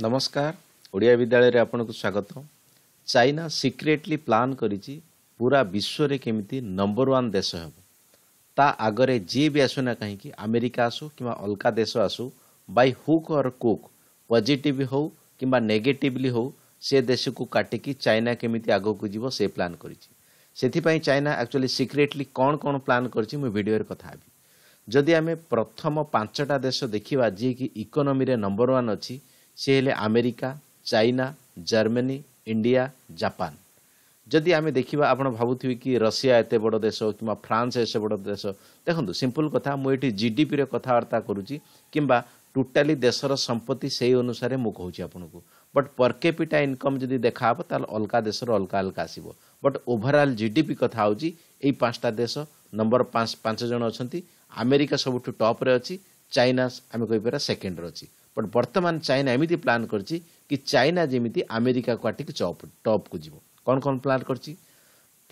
ନମସ୍କାର ଓଡ଼ିଆ ବିଦ୍ୟାଳୟରେ ଆପଣଙ୍କୁ ସ୍ୱାଗତ ଚାଇନା ସିକ୍ରେଟଲି ପ୍ଲାନ୍ କରିଛି ପୁରା ବିଶ୍ୱରେ କେମିତି ନମ୍ବର ୱାନ୍ ଦେଶ ହେବ ତା ଆଗରେ ଯିଏ ବି ଆସୁ ନା କାହିଁକି ଆମେରିକା ଆସୁ କିମ୍ବା ଅଲଗା ଦେଶ ଆସୁ ବାଇ ହୁକ୍ ଅର୍ କୁକ୍ ପଜିଟିଭ୍ ହେଉ କିମ୍ବା ନେଗେଟିଭ୍ଲି ହେଉ ସେ ଦେଶକୁ କାଟିକି ଚାଇନା କେମିତି ଆଗକୁ ଯିବ ସେ ପ୍ଲାନ୍ କରିଛି ସେଥିପାଇଁ ଚାଇନା ଆକ୍ଚୁଆଲି ସିକ୍ରେଟଲି କ'ଣ କ'ଣ ପ୍ଲାନ୍ କରିଛି ମୁଁ ଭିଡ଼ିଓରେ କଥା ହେବି ଯଦି ଆମେ ପ୍ରଥମ ପାଞ୍ଚଟା ଦେଶ ଦେଖିବା ଯିଏକି ଇକୋନୋମିରେ ନମ୍ବର ୱାନ୍ ଅଛି ସେ ହେଲେ America China Germany India Japan ଯଦି ଆମେ ଦେଖିବା ଆପଣ ଭାବୁଥିବେ କି ରଷିଆ ଏତେ ବଡ଼ ଦେଶ କିମ୍ବା ଫ୍ରାନ୍ସ ଏତେ ବଡ଼ ଦେଶ ଦେଖନ୍ତୁ ସିମ୍ପଲ କଥା ମୁଁ ଏଠି ଜିଡିପିରେ କଥାବାର୍ତ୍ତା କରୁଛି କିମ୍ବା ଟୋଟାଲି ଦେଶର ସମ୍ପତ୍ତି ସେହି ଅନୁସାରେ ମୁଁ କହୁଛି ଆପଣଙ୍କୁ ବଟ୍ ପର୍କେପିଟା ଇନକମ୍ ଯଦି ଦେଖା ହେବ ତାହେଲେ ଅଲଗା ଦେଶର ଅଲଗା ଅଲଗା ଆସିବ ବଟ୍ ଓଭରଅଲ୍ ଜିଡିପି କଥା ହେଉଛି ଏଇ ପାଞ୍ଚଟା ଦେଶ ନମ୍ବର ପାଞ୍ଚ ପାଞ୍ଚ ଜଣ ଅଛନ୍ତି ଆମେରିକା ସବୁଠୁ ଟପ୍ରେ ଅଛି ଚାଇନା ଆମେ କହିପାରିବା ସେକେଣ୍ଡରେ ଅଛି ବଟ୍ ବର୍ତ୍ତମାନ ଚାଇନା ଏମିତି ପ୍ଲାନ୍ କରିଛି କି ଚାଇନା ଯେମିତି ଆମେରିକାକୁ ଆଟିକି ଚପ୍ ଟପ୍କୁ ଯିବ କ'ଣ କ'ଣ ପ୍ଲାନ୍ କରିଛି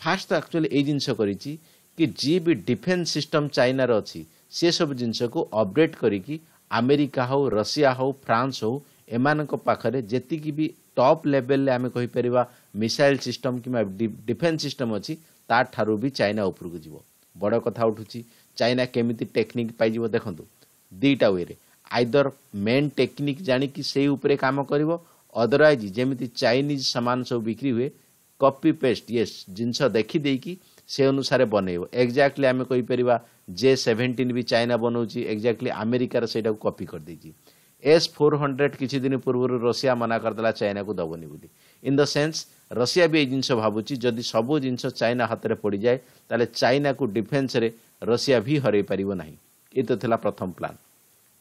ଫାର୍ଷ୍ଟ ତ ଆକ୍ଚୁଆଲି ଏଇ ଜିନିଷ କରିଛି କି ଯିଏ ବି ଡିଫେନ୍ସ ସିଷ୍ଟମ୍ ଚାଇନାର ଅଛି ସେସବୁ ଜିନିଷକୁ ଅପଡେଟ୍ କରିକି ଆମେରିକା ହେଉ ରଷିଆ ହେଉ ଫ୍ରାନ୍ସ ହେଉ ଏମାନଙ୍କ ପାଖରେ ଯେତିକି ବି ଟପ୍ ଲେଭେଲରେ ଆମେ କହିପାରିବା ମିସାଇଲ୍ ସିଷ୍ଟମ୍ କିମ୍ବା ଡିଫେନ୍ସ ସିଷ୍ଟମ୍ ଅଛି ତାଠାରୁ ବି ଚାଇନା ଉପରକୁ ଯିବ ବଡ଼ କଥା ଉଠୁଛି ଚାଇନା କେମିତି ଟେକ୍ନିକ୍ ପାଇଯିବ ଦେଖନ୍ତୁ ଦୁଇଟା ୱେରେ ଆଇଦର ମେନ୍ ଟେକ୍ନିକ୍ ଜାଣିକି ସେଇ ଉପରେ କାମ କରିବ ଅଦରୱାଇଜ୍ ଯେମିତି ଚାଇନିଜ୍ ସାମାନ ସବୁ ବିକ୍ରି ହୁଏ କପି ପେଷ୍ଟ ୟେସ୍ ଜିନିଷ ଦେଖିଦେଇକି ସେ ଅନୁସାରେ ବନେଇବ ଏକ୍ଜାକ୍ଟଲି ଆମେ କହିପାରିବା ଜେ ସେଭେଣ୍ଟିନ୍ ବି ଚାଇନା ବନାଉଛି ଏକ୍ଜାକ୍ଟଲି ଆମେରିକାର ସେଇଟାକୁ କପି କରିଦେଇଛି ଏସ୍ ଫୋର୍ ହଣ୍ଡ୍ରେଡ଼ କିଛି ଦିନ ପୂର୍ବରୁ ରଷିଆ ମନା କରିଦେଲା ଚାଇନାକୁ ଦେବନି ବୋଲି ଇନ୍ ଦ ସେନ୍ସ ରଷିଆ ବି ଏଇ ଜିନିଷ ଭାବୁଛି ଯଦି ସବୁ ଜିନିଷ ଚାଇନା ହାତରେ ପଡ଼ିଯାଏ ତାହେଲେ ଚାଇନାକୁ ଡିଫେନ୍ସରେ ରଷିଆ ବି ହରାଇ ପାରିବ ନାହିଁ ଏ ତ ଥିଲା ପ୍ରଥମ ପ୍ଲାନ୍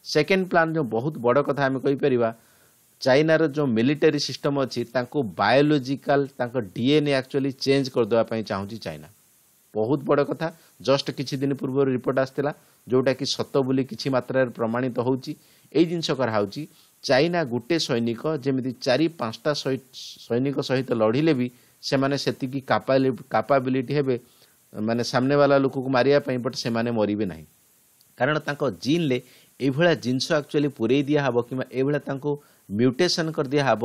ସେକେଣ୍ଡ ପ୍ଲାନ୍ ଯେଉଁ ବହୁତ ବଡ଼ କଥା ଆମେ କହିପାରିବା ଚାଇନାର ଯେଉଁ ମିଲିଟାରୀ ସିଷ୍ଟମ୍ ଅଛି ତାଙ୍କୁ ବାୟୋଲୋଜିକାଲ୍ ତାଙ୍କ ଡିଏନ୍ଏ ଆକ୍ଚୁଆଲି ଚେଞ୍ଜ କରିଦେବା ପାଇଁ ଚାହୁଁଛି ଚାଇନା ବହୁତ ବଡ଼ କଥା ଜଷ୍ଟ କିଛି ଦିନ ପୂର୍ବରୁ ରିପୋର୍ଟ ଆସିଥିଲା ଯେଉଁଟାକି ସତ ବୋଲି କିଛି ମାତ୍ରାରେ ପ୍ରମାଣିତ ହେଉଛି ଏଇ ଜିନିଷ କରାହେଉଛି ଚାଇନା ଗୋଟେ ସୈନିକ ଯେମିତି ଚାରି ପାଞ୍ଚଟା ସୈନିକ ସହିତ ଲଢ଼ିଲେ ବି ସେମାନେ ସେତିକି କାପାବିଲିଟି ହେବେ ମାନେ ସାମ୍ନେବାଲା ଲୋକକୁ ମାରିବା ପାଇଁ ବଟ୍ ସେମାନେ ମରିବେ ନାହିଁ କାରଣ ତାଙ୍କ ଜିନ୍ରେ ଏଇଭଳିଆ ଜିନିଷ ଆକ୍ଚୁଆଲି ପୁରେଇ ଦିଆହେବ କିମ୍ବା ଏଇଭଳିଆ ତାଙ୍କୁ ମ୍ୟୁଟେସନ୍ କରିଦିଆହେବ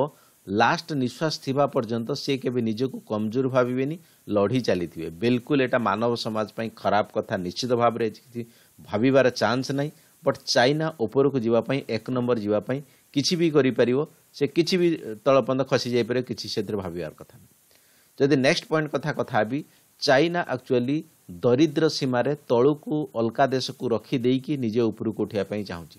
ଲାଷ୍ଟ ନିଶ୍ୱାସ ଥିବା ପର୍ଯ୍ୟନ୍ତ ସିଏ କେବେ ନିଜକୁ କମଜୋର ଭାବିବେନି ଲଢ଼ି ଚାଲିଥିବେ ବିଲକୁଲ ଏଇଟା ମାନବ ସମାଜ ପାଇଁ ଖରାପ କଥା ନିଶ୍ଚିତ ଭାବରେ କିଛି ଭାବିବାର ଚାନ୍ସ ନାହିଁ ବଟ୍ ଚାଇନା ଉପରକୁ ଯିବା ପାଇଁ ଏକ ନମ୍ବର ଯିବା ପାଇଁ କିଛି ବି କରିପାରିବ ସେ କିଛି ବି ତଳ ପର୍ଯ୍ୟନ୍ତ ଖସି ଯାଇପାରିବ କିଛି ସେଥିରେ ଭାବିବାର କଥା ନାହିଁ ଯଦି ନେକ୍ସଟ ପଏଣ୍ଟ କଥା କଥା ହେବି ଚାଇନା ଆକ୍ଚୁଆଲି ଦରିଦ୍ର ସୀମାରେ ତଳକୁ ଅଲକା ଦେଶକୁ ରଖିଦେଇକି ନିଜେ ଉପରକୁ ଉଠିବା ପାଇଁ ଚାହୁଁଛି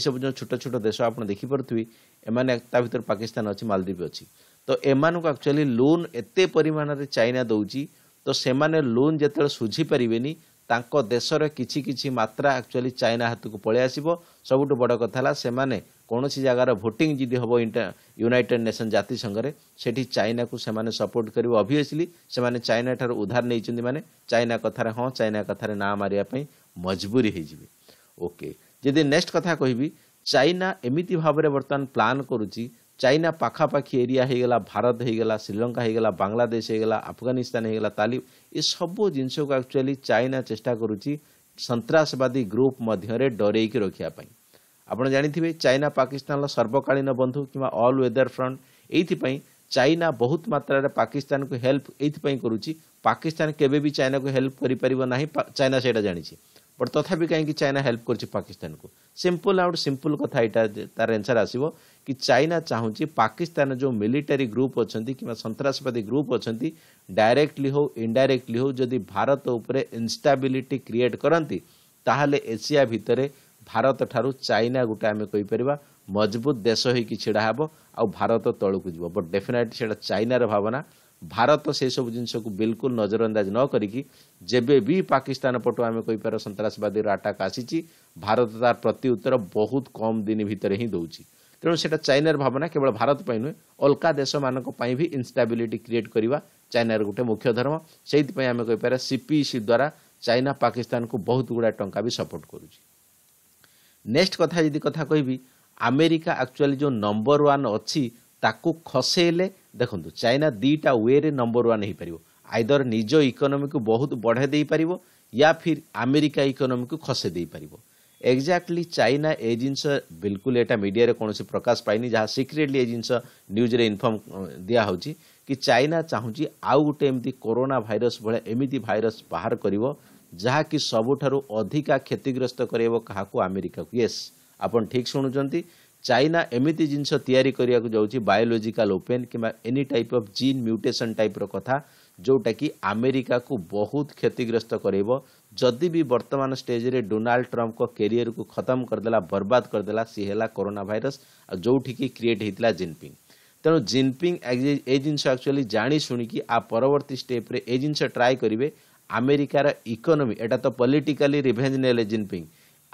ଏସବୁ ଯେଉଁ ଛୋଟ ଛୋଟ ଦେଶ ଆପଣ ଦେଖିପାରୁଥିବେ ଏମାନେ ତା ଭିତରେ ପାକିସ୍ତାନ ଅଛି ମାଲଦ୍ୱୀପ ଅଛି ତ ଏମାନଙ୍କୁ ଆକ୍ଚୁଆଲି ଲୋନ୍ ଏତେ ପରିମାଣରେ ଚାଇନା ଦେଉଛି ତ ସେମାନେ ଲୋନ୍ ଯେତେବେଳେ ଶୁଝିପାରିବେନି ତାଙ୍କ ଦେଶର କିଛି କିଛି ମାତ୍ରା ଆକ୍ଚୁଆଲି ଚାଇନା ହାତକୁ ପଳାଇ ଆସିବ ସବୁଠୁ ବଡ଼ କଥା ହେଲା ସେମାନେ କୌଣସି ଜାଗାର ଭୋଟିଂ ଯଦି ହେବ ଇଣ୍ଟା ୟୁନାଇଟେଡ୍ ନେସନ୍ ଜାତିସଂଘରେ ସେଠି ଚାଇନାକୁ ସେମାନେ ସପୋର୍ଟ କରିବେ ଅଭିଅସ୍ଲି ସେମାନେ ଚାଇନାଠାରୁ ଉଦ୍ଧାର ନେଇଛନ୍ତି ମାନେ ଚାଇନା କଥାରେ ହଁ ଚାଇନା କଥାରେ ନାଁ ମାରିବା ପାଇଁ ମଜବୁରୀ ହୋଇଯିବେ ଓକେ ଯଦି ନେକ୍ସଟ କଥା କହିବି ଚାଇନା ଏମିତି ଭାବରେ ବର୍ତ୍ତମାନ ପ୍ଲାନ୍ କରୁଛି ଚାଇନା ପାଖାପାଖି ଏରିଆ ହୋଇଗଲା ଭାରତ ହୋଇଗଲା ଶ୍ରୀଲଙ୍କା ହୋଇଗଲା ବାଂଲାଦେଶ ହୋଇଗଲା ଆଫଗାନିସ୍ତାନ ହୋଇଗଲା ତାଲିମ ଏସବୁ ଜିନିଷକୁ ଆକ୍ଚୁଆଲି ଚାଇନା ଚେଷ୍ଟା କରୁଛି ସନ୍ତାସବାଦୀ ଗ୍ରୁପ୍ ମଧ୍ୟରେ ଡରେଇକି ରଖିବା ପାଇଁ आपड़ जानते चाइना पाकिस्तान सर्वकालन बंधु कि अल वेदर फ्रंट ये चाइना बहुत मात्रा रे पाकिस्तान को हेल्प यहीपाई करुच्ची पाकिस्तान केवे चाइना को हेल्प कर पार्बना चाइना से जानी बट तथापि कहीं चाइना हेल्प कर पाकिस्तान को सिंपल आउट सिंपल कथा यहाँ तार एनसर आसो कि चाइना चाहूँ पाकिस्तान जो मिलिटरी ग्रुप अच्छा कि सन्तवादी ग्रुप अच्छा डायरेक्टली हो इनडायरेक्टली हो जदि भारत उपस्टाबिलिटी क्रिएट करती एसिया भितर ଭାରତଠାରୁ ଚାଇନା ଗୋଟେ ଆମେ କହିପାରିବା ମଜବୁତ ଦେଶ ହେଇକି ଛିଡ଼ା ହେବ ଆଉ ଭାରତ ତଳକୁ ଯିବ ବଟ୍ ଡେଫିନେଟଲି ସେଇଟା ଚାଇନାର ଭାବନା ଭାରତ ସେସବୁ ଜିନିଷକୁ ବିଲକୁଲ ନଜରଅନ୍ଦାଜ ନ କରିକି ଯେବେ ବି ପାକିସ୍ତାନ ପଟୁ ଆମେ କହିପାରିବା ସନ୍ତାସବାଦୀର ଆଟାକ୍ ଆସିଛି ଭାରତ ତାର ପ୍ରତ୍ୟୁତ୍ତର ବହୁତ କମ୍ ଦିନ ଭିତରେ ହିଁ ଦେଉଛି ତେଣୁ ସେଇଟା ଚାଇନାର ଭାବନା କେବଳ ଭାରତ ପାଇଁ ନୁହେଁ ଅଲଗା ଦେଶମାନଙ୍କ ପାଇଁ ବି ଇନଷ୍ଟାବିଲିଟି କ୍ରିଏଟ୍ କରିବା ଚାଇନାର ଗୋଟେ ମୁଖ୍ୟ ଧର୍ମ ସେଇଥିପାଇଁ ଆମେ କହିପାରିବା ସିପିଇସି ଦ୍ୱାରା ଚାଇନା ପାକିସ୍ତାନକୁ ବହୁତ ଗୁଡ଼ାଏ ଟଙ୍କା ବି ସପୋର୍ଟ କରୁଛି ନେକ୍ସଟ କଥା ଯଦି କଥା କହିବି ଆମେରିକା ଆକ୍ଚୁଆଲି ଯେଉଁ ନମ୍ବର ୱାନ୍ ଅଛି ତାକୁ ଖସେଇଲେ ଦେଖନ୍ତୁ ଚାଇନା ଦୁଇଟା ୱେରେ ନମ୍ବର ୱାନ୍ ହୋଇପାରିବ ଆଇଦର ନିଜ ଇକୋନୋମିକୁ ବହୁତ ବଢ଼ାଇ ଦେଇପାରିବ ୟା ଫିର୍ ଆମେରିକା ଇକୋନୋମିକୁ ଖସେଇ ଦେଇପାରିବ ଏକ୍ଜାକ୍ଟଲି ଚାଇନା ଏ ଜିନିଷ ବିଲକୁଲ ଏଇଟା ମିଡ଼ିଆରେ କୌଣସି ପ୍ରକାଶ ପାଇନି ଯାହା ସିକ୍ରେଟଲି ଏ ଜିନିଷ ନ୍ୟୁଜ୍ରେ ଇନଫର୍ମ ଦିଆହେଉଛି କି ଚାଇନା ଚାହୁଁଛି ଆଉ ଗୋଟେ ଏମିତି କରୋନା ଭାଇରସ୍ ଭଳିଆ ଏମିତି ଭାଇରସ୍ ବାହାର କରିବ ଯାହାକି ସବୁଠାରୁ ଅଧିକା କ୍ଷତିଗ୍ରସ୍ତ କରେଇବ କାହାକୁ ଆମେରିକାକୁ ୟେସ୍ ଆପଣ ଠିକ୍ ଶୁଣୁଛନ୍ତି ଚାଇନା ଏମିତି ଜିନିଷ ତିଆରି କରିବାକୁ ଯାଉଛି ବାୟୋଲୋଜିକାଲ୍ ଓପେନ୍ କିମ୍ବା any type of gene mutation ଟାଇପ୍ର କଥା ଯେଉଁଟାକି ଆମେରିକାକୁ ବହୁତ କ୍ଷତିଗ୍ରସ୍ତ କରେଇବ ଯଦି ବି ବର୍ତ୍ତମାନ ଷ୍ଟେଜ୍ରେ ଡୋନାଲ୍ଡ ଟ୍ରମ୍ପଙ୍କ କ୍ୟାରିୟରକୁ ଖତମ କରିଦେଲା ବର୍ବାଦ କରିଦେଲା ସିଏ ହେଲା କରୋନା ଭାଇରସ୍ ଆଉ ଯେଉଁଠିକି କ୍ରିଏଟ୍ ହେଇଥିଲା ଜିନପିଙ୍ଗ ତେଣୁ ଜିନପିଙ୍ଗ ଏ ଜିନିଷ ଆକ୍ଚୁଆଲି ଜାଣି ଶୁଣିକି ଆ ପରବର୍ତ୍ତୀ ଷ୍ଟେପ୍ରେ ଏ ଜିନିଷ ଟ୍ରାଏ କରିବେ ଆମେରିକାର ଇକୋନୋମି ଏଇଟା ତ ପଲିଟିକାଲି রিভেঞ্জ নেলে জিনপিং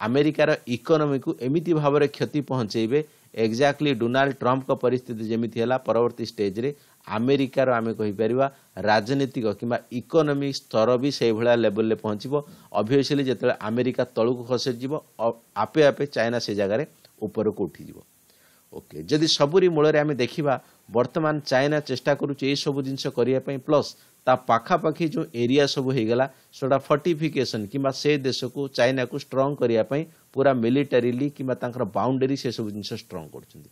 আমেরিকার ইকোনমিকু এমিতি ভাবে ক্ষতি পৌঁছাইবে এক্জাক্টলি ডোনাল্ড ট্রম্পক পরিস্থিতি যেমিতি হেলা পরবর্তী স্টেজরে ଆମେରିକାର ଆମେ କହିପାରିବା ରାଜନୈତିକ କିମ୍ବା ଇକୋନୋମିକ୍ ସ୍ତର ବି ସେଇଭଳିଆ ଲେବଲରେ ପହଞ୍ଚିବ ଅଭିୟସଲି ଯେତେବେଳେ ଆମେରିକା ତଳକୁ ଖସିଯିବ ଆପେ ଆପେ ଚାଇନା ସେ ଜାଗାରେ ଉପରକୁ ଉଠିଯିବ ଓକେ ଯଦି ସବୁରି ମୂଳରେ ଆମେ ଦେଖିବା ବର୍ତ୍ତମାନ ଚାଇନା ଚେଷ୍ଟା କରୁଛି ଏଇସବୁ ଜିନିଷ କରିବା ପାଇଁ ପ୍ଲସ୍ ତା ପାଖାପାଖି ଯେଉଁ ଏରିଆ ସବୁ ହେଇଗଲା ସେଟା ଫର୍ଟିଫିକେସନ କିମ୍ବା ସେ ଦେଶକୁ ଚାଇନାକୁ ଷ୍ଟ୍ରଙ୍ଗ କରିବା ପାଇଁ ପୁରା ମିଲିଟାରିଲି କିମ୍ବା ତାଙ୍କର ବାଉଣ୍ଡରୀ ସେସବୁ ଜିନିଷ ଷ୍ଟ୍ରଙ୍ଗ କରୁଛନ୍ତି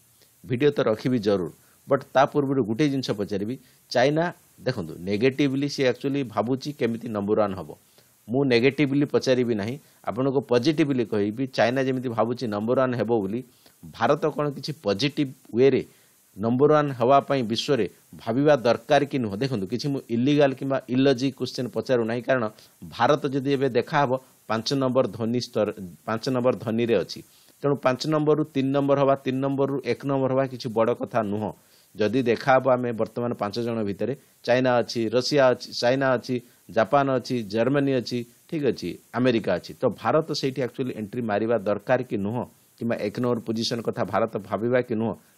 ଭିଡ଼ିଓ ତ ରଖିବି ଜରୁର ବଟ୍ ତା ପୂର୍ବରୁ ଗୋଟିଏ ଜିନିଷ ପଚାରିବି ଚାଇନା ଦେଖନ୍ତୁ ନେଗେଟିଭଲି ସେ ଆକ୍ଚୁଆଲି ଭାବୁଛି କେମିତି ନମ୍ବର ୱାନ୍ ହେବ ମୁଁ ନେଗେଟିଭଲି ପଚାରିବି ନାହିଁ ଆପଣଙ୍କୁ ପଜିଟିଭଲି କହିବି ଚାଇନା ଯେମିତି ଭାବୁଛି ନମ୍ବର ୱାନ୍ ହେବ ବୋଲି ଭାରତ କ'ଣ କିଛି ପଜିଟିଭ ୱେରେ ନମ୍ବର ୱାନ୍ ହେବା ପାଇଁ ବିଶ୍ୱରେ ଭାବିବା ଦରକାର କି ନୁହଁ ଦେଖନ୍ତୁ କିଛି ମୁଁ ଇଲିଗାଲ୍ କିମ୍ବା ଇଲଜି କ୍ୱେଶ୍ଚିନ୍ ପଚାରୁ ନାହିଁ କାରଣ ଭାରତ ଯଦି ଏବେ ଦେଖାହେବ ପାଞ୍ଚ ନମ୍ବର ଧ୍ୱନି ସ୍ତର ପାଞ୍ଚ ନମ୍ବର ଧ୍ୱନିରେ ଅଛି ତେଣୁ ପାଞ୍ଚ ନମ୍ବରରୁ ତିନି ନମ୍ବର ହେବା ତିନି ନମ୍ବରରୁ ଏକ ନମ୍ବର ହେବା କିଛି ବଡ଼ କଥା ନୁହଁ ଯଦି ଦେଖାହେବ ଆମେ ବର୍ତ୍ତମାନ ପାଞ୍ଚ ଜଣ ଭିତରେ ଚାଇନା ଅଛି ରଷିଆ ଅଛି ଚାଇନା ଅଛି ଜାପାନ ଅଛି ଜର୍ମାନୀ ଅଛି ଠିକ୍ ଅଛି ଆମେରିକା ଅଛି ତ ଭାରତ ସେଇଠି ଆକ୍ଚୁଆଲି ଏଣ୍ଟ୍ରି ମାରିବା ଦରକାର କି ନୁହଁ କିମ୍ବା ଏକ ନମ୍ବର ପୋଜିସନ୍ କଥା ଭାରତ ଭାବିବା କି ନୁହଁ